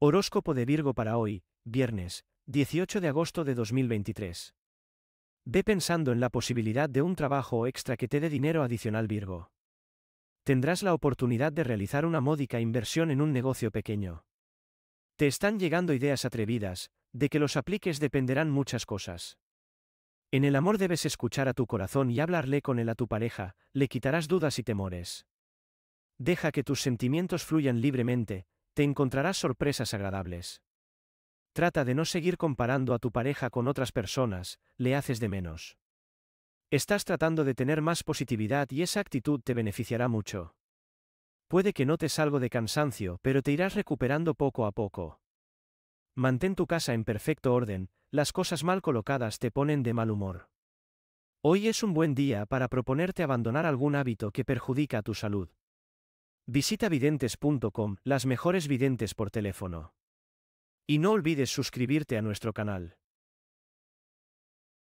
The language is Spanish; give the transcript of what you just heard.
Horóscopo de Virgo para hoy, viernes, 18 de agosto de 2023. Ve pensando en la posibilidad de un trabajo extra que te dé dinero adicional Virgo. Tendrás la oportunidad de realizar una módica inversión en un negocio pequeño. Te están llegando ideas atrevidas, de que los apliques dependerán muchas cosas. En el amor debes escuchar a tu corazón y hablarle con él a tu pareja, le quitarás dudas y temores. Deja que tus sentimientos fluyan libremente, te encontrarás sorpresas agradables. Trata de no seguir comparando a tu pareja con otras personas, le haces de menos. Estás tratando de tener más positividad y esa actitud te beneficiará mucho. Puede que no te algo de cansancio, pero te irás recuperando poco a poco. Mantén tu casa en perfecto orden, las cosas mal colocadas te ponen de mal humor. Hoy es un buen día para proponerte abandonar algún hábito que perjudica a tu salud. Visita videntes.com, las mejores videntes por teléfono. Y no olvides suscribirte a nuestro canal.